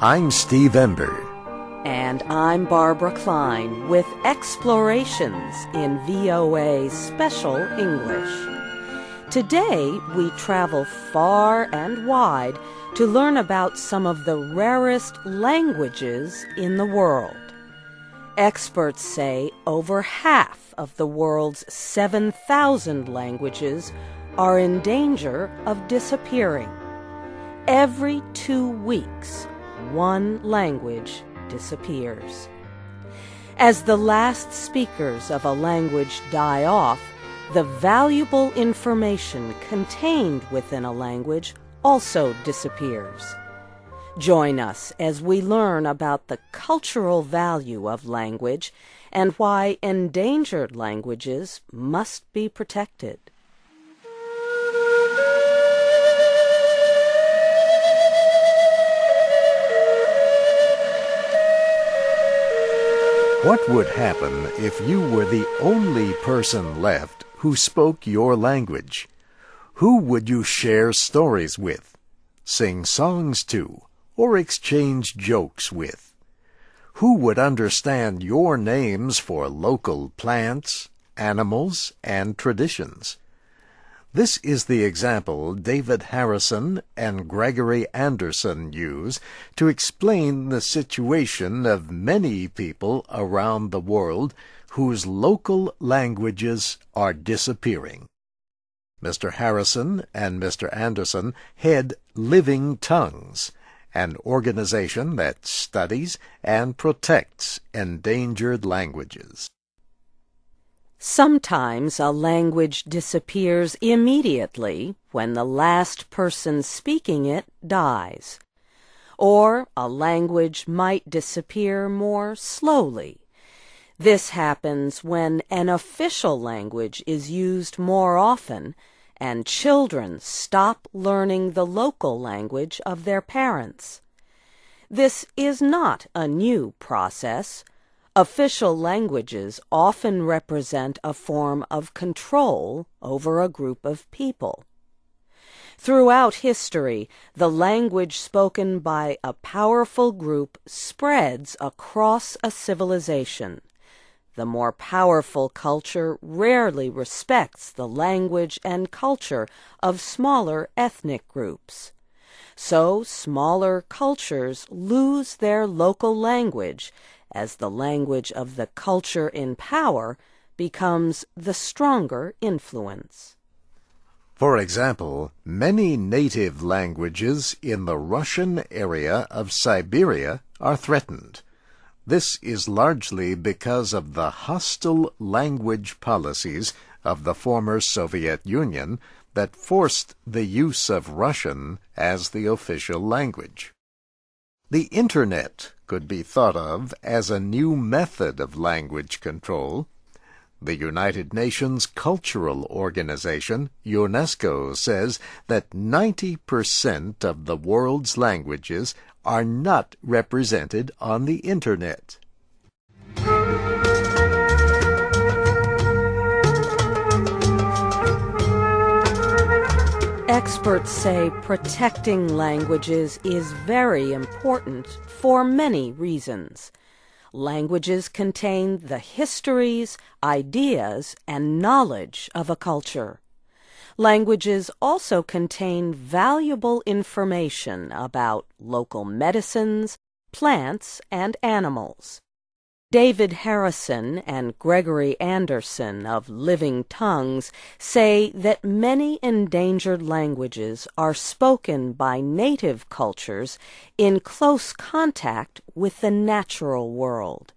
I'm Steve Ember. And I'm Barbara Klein with Explorations in VOA Special English. Today we travel far and wide to learn about some of the rarest languages in the world. Experts say over half of the world's 7,000 languages are in danger of disappearing. Every two weeks, one language disappears. As the last speakers of a language die off, the valuable information contained within a language also disappears. Join us as we learn about the cultural value of language and why endangered languages must be protected. What would happen if you were the only person left who spoke your language? Who would you share stories with, sing songs to? or exchange jokes with. Who would understand your names for local plants, animals, and traditions? This is the example David Harrison and Gregory Anderson use to explain the situation of many people around the world whose local languages are disappearing. Mr. Harrison and Mr. Anderson head Living Tongues – an organization that studies and protects endangered languages. Sometimes a language disappears immediately when the last person speaking it dies. Or a language might disappear more slowly. This happens when an official language is used more often and children stop learning the local language of their parents. This is not a new process. Official languages often represent a form of control over a group of people. Throughout history, the language spoken by a powerful group spreads across a civilization. The more powerful culture rarely respects the language and culture of smaller ethnic groups. So smaller cultures lose their local language as the language of the culture in power becomes the stronger influence. For example, many native languages in the Russian area of Siberia are threatened. This is largely because of the hostile language policies of the former Soviet Union that forced the use of Russian as the official language. The Internet could be thought of as a new method of language control the United Nations Cultural Organization, UNESCO, says that 90% of the world's languages are not represented on the Internet. Experts say protecting languages is very important for many reasons. Languages contain the histories, ideas, and knowledge of a culture. Languages also contain valuable information about local medicines, plants, and animals. David Harrison and Gregory Anderson of Living Tongues say that many endangered languages are spoken by native cultures in close contact with the natural world.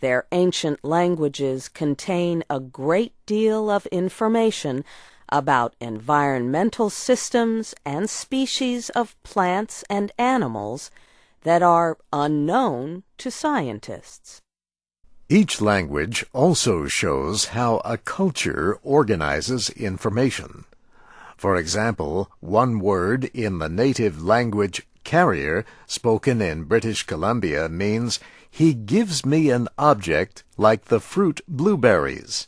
Their ancient languages contain a great deal of information about environmental systems and species of plants and animals that are unknown to scientists. Each language also shows how a culture organizes information. For example, one word in the native language carrier spoken in British Columbia means he gives me an object like the fruit blueberries.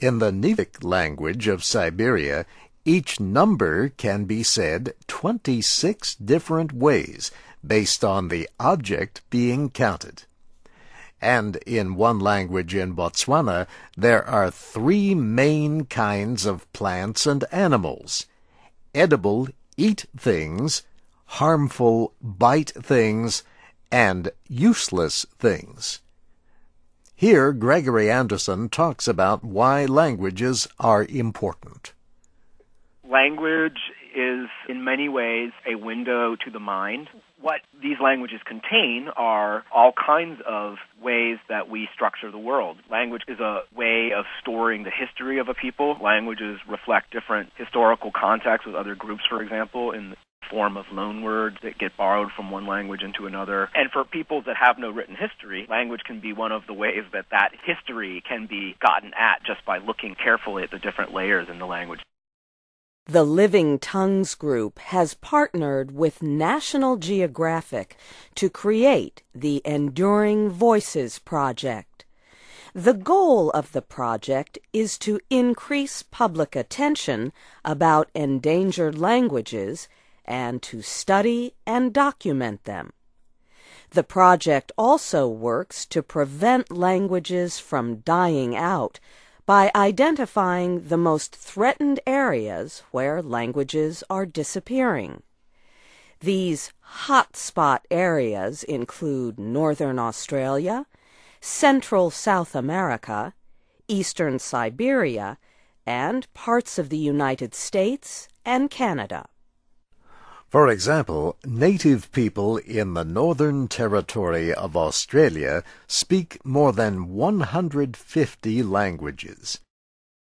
In the Nevik language of Siberia, each number can be said 26 different ways based on the object being counted and in one language in Botswana, there are three main kinds of plants and animals edible, eat things, harmful, bite things, and useless things. Here, Gregory Anderson talks about why languages are important. Language is, in many ways, a window to the mind what these languages contain are all kinds of ways that we structure the world. Language is a way of storing the history of a people. Languages reflect different historical contacts with other groups, for example, in the form of loan words that get borrowed from one language into another. And for people that have no written history, language can be one of the ways that that history can be gotten at just by looking carefully at the different layers in the language. The Living Tongues Group has partnered with National Geographic to create the Enduring Voices Project. The goal of the project is to increase public attention about endangered languages and to study and document them. The project also works to prevent languages from dying out by identifying the most threatened areas where languages are disappearing. These hotspot areas include northern Australia, central South America, eastern Siberia, and parts of the United States and Canada. For example, native people in the Northern Territory of Australia speak more than 150 languages.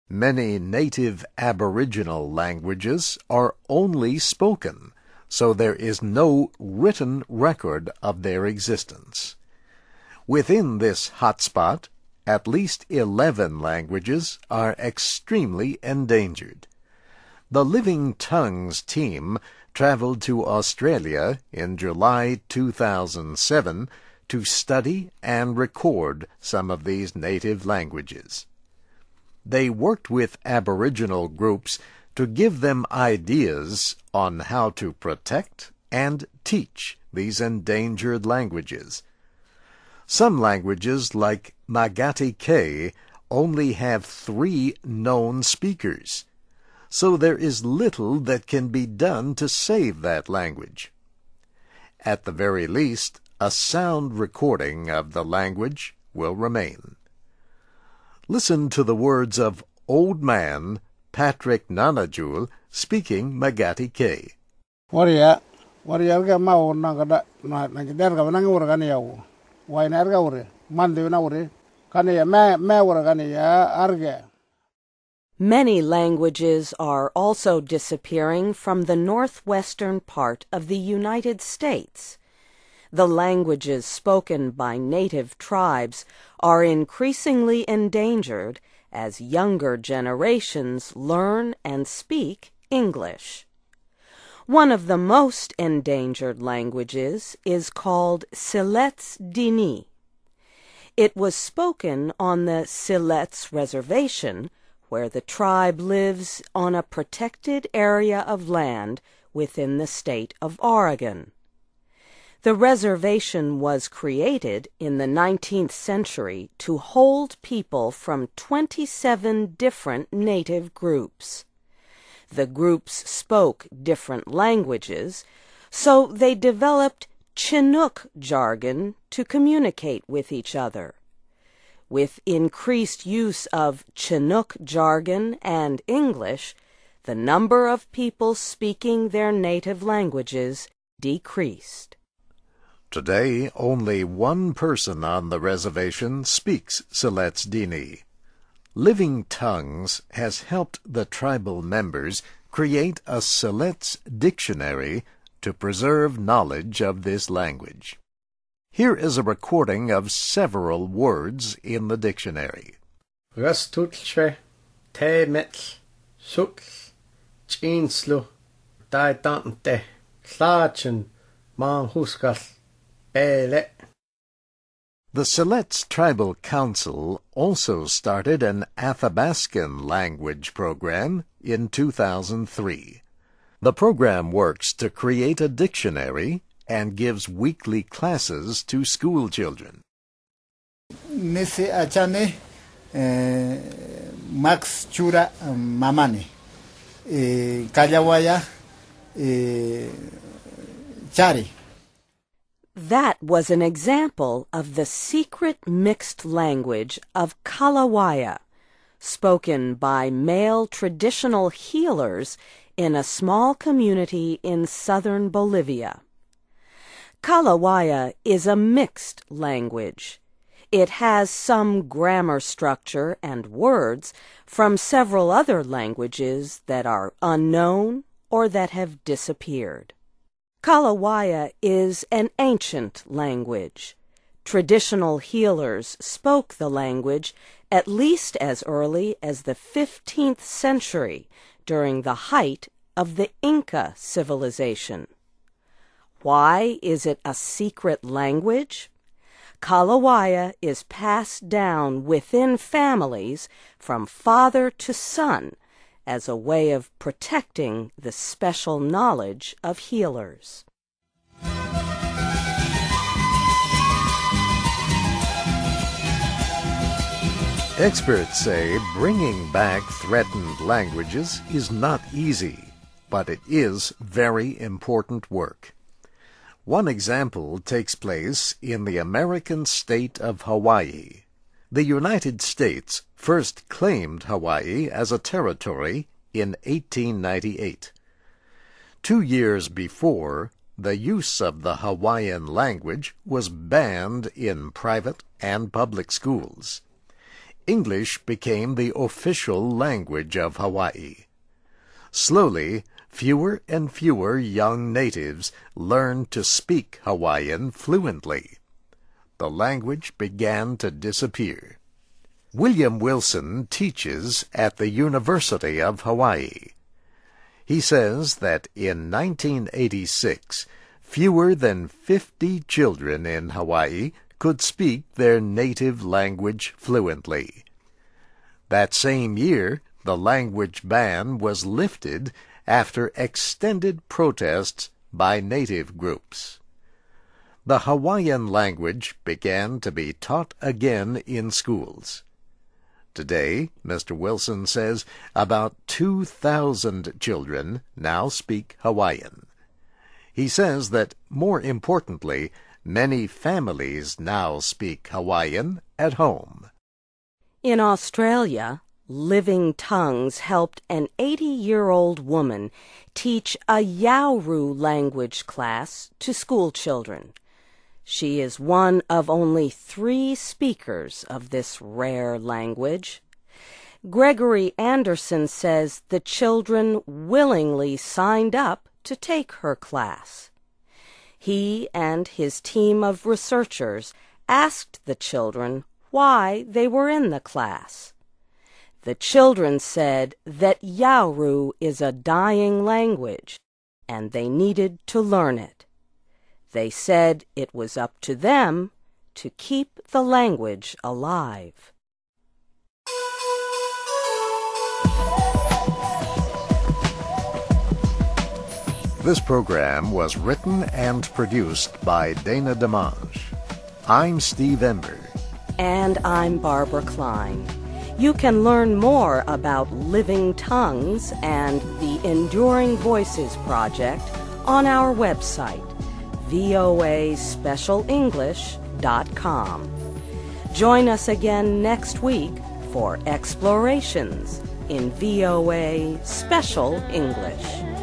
Many native Aboriginal languages are only spoken, so there is no written record of their existence. Within this hotspot, at least 11 languages are extremely endangered. The Living Tongues team traveled to Australia in July 2007 to study and record some of these native languages. They worked with Aboriginal groups to give them ideas on how to protect and teach these endangered languages. Some languages, like Magati K, only have three known speakers so there is little that can be done to save that language. At the very least, a sound recording of the language will remain. Listen to the words of Old Man Patrick Nanajul speaking Magati K. Waria, waria ga ma on na ga na na der ga na ngur ga ne yau. Wai na ga ure, man de na ure. Kane ya me me ure ga ne ya arge. Many languages are also disappearing from the northwestern part of the United States. The languages spoken by native tribes are increasingly endangered as younger generations learn and speak English. One of the most endangered languages is called Siletz Dini. It was spoken on the Siletz Reservation where the tribe lives on a protected area of land within the state of Oregon. The reservation was created in the 19th century to hold people from 27 different native groups. The groups spoke different languages, so they developed Chinook jargon to communicate with each other. With increased use of Chinook jargon and English, the number of people speaking their native languages decreased. Today, only one person on the reservation speaks Dini. Living Tongues has helped the tribal members create a Siletz dictionary to preserve knowledge of this language. Here is a recording of several words in the dictionary. Rastutche, chinslu, daidante, bele. The Selets Tribal Council also started an Athabaskan language program in 2003. The program works to create a dictionary and gives weekly classes to school children. Nese achane eh, Max Chura eh, Mamani eh, Kalawaya Chari. That was an example of the secret mixed language of Kalawaya, spoken by male traditional healers in a small community in southern Bolivia. Kalawaya is a mixed language. It has some grammar structure and words from several other languages that are unknown or that have disappeared. Kalawaya is an ancient language. Traditional healers spoke the language at least as early as the 15th century during the height of the Inca civilization. Why is it a secret language? Kalawaya is passed down within families from father to son as a way of protecting the special knowledge of healers. Experts say bringing back threatened languages is not easy, but it is very important work. One example takes place in the American state of Hawaii. The United States first claimed Hawaii as a territory in 1898. Two years before, the use of the Hawaiian language was banned in private and public schools. English became the official language of Hawaii. Slowly, fewer and fewer young natives learned to speak Hawaiian fluently. The language began to disappear. William Wilson teaches at the University of Hawaii. He says that in 1986, fewer than 50 children in Hawaii could speak their native language fluently. That same year, the language ban was lifted after extended protests by native groups. The Hawaiian language began to be taught again in schools. Today, Mr. Wilson says about 2,000 children now speak Hawaiian. He says that, more importantly, many families now speak Hawaiian at home. In Australia, Living Tongues helped an 80 year old woman teach a Yauru language class to school children. She is one of only three speakers of this rare language. Gregory Anderson says the children willingly signed up to take her class. He and his team of researchers asked the children why they were in the class. The children said that Yauru is a dying language and they needed to learn it. They said it was up to them to keep the language alive. This program was written and produced by Dana Demange. I'm Steve Ember. And I'm Barbara Klein. You can learn more about Living Tongues and the Enduring Voices Project on our website, voaspecialenglish.com. Join us again next week for Explorations in VOA Special English.